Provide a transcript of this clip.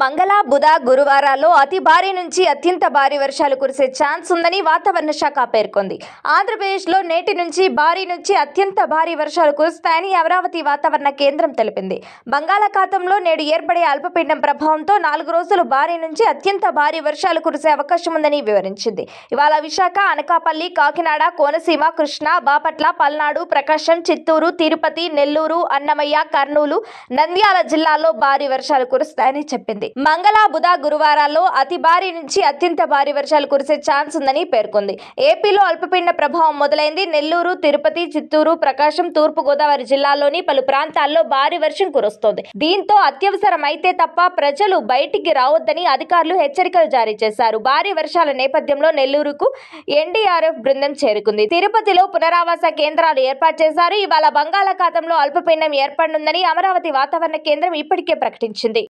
మంగళ బుధ గురువారాల్లో అతి భారీ నుంచి అత్యంత భారీ వర్షాలు కురిసే ఛాన్స్ ఉందని వాతావరణ శాఖ పేర్కొంది ఆంధ్రప్రదేశ్లో నేటి నుంచి భారీ నుంచి అత్యంత భారీ వర్షాలు కురుస్తాయని అమరావతి వాతావరణ కేంద్రం తెలిపింది బంగాళాఖాతంలో నేడు ఏర్పడే అల్పపీడనం ప్రభావంతో నాలుగు రోజులు భారీ నుంచి అత్యంత భారీ వర్షాలు కురిసే అవకాశం ఉందని వివరించింది ఇవాళ విశాఖ అనకాపల్లి కాకినాడ కోనసీమ కృష్ణ బాపట్ల పల్నాడు ప్రకాశం చిత్తూరు తిరుపతి నెల్లూరు అన్నమయ్య కర్నూలు నంద్యాల జిల్లాల్లో భారీ వర్షాలు కురుస్తాయని చెప్పింది తెలిపింది మంగళ బుధ గురువారాల్లో అతి భారీ నుంచి అత్యంత భారీ వర్షాలు కురిసే ఛాన్స్ ఉందని పేర్కొంది ఏపీలో అల్పపీడన ప్రభావం మొదలైంది నెల్లూరు తిరుపతి చిత్తూరు ప్రకాశం తూర్పు గోదావరి జిల్లాలోని పలు ప్రాంతాల్లో భారీ వర్షం కురుస్తోంది దీంతో అత్యవసరమైతే తప్ప ప్రజలు బయటికి రావద్దని అధికారులు హెచ్చరికలు జారీ చేశారు భారీ వర్షాల నేపథ్యంలో నెల్లూరుకు ఎన్డీఆర్ఎఫ్ బృందం చేరుకుంది తిరుపతిలో పునరావాస కేంద్రాలు ఏర్పాటు చేశారు ఇవాళ బంగాళాఖాతంలో అల్పపీడనం ఏర్పడనుందని అమరావతి వాతావరణ కేంద్రం ఇప్పటికే ప్రకటించింది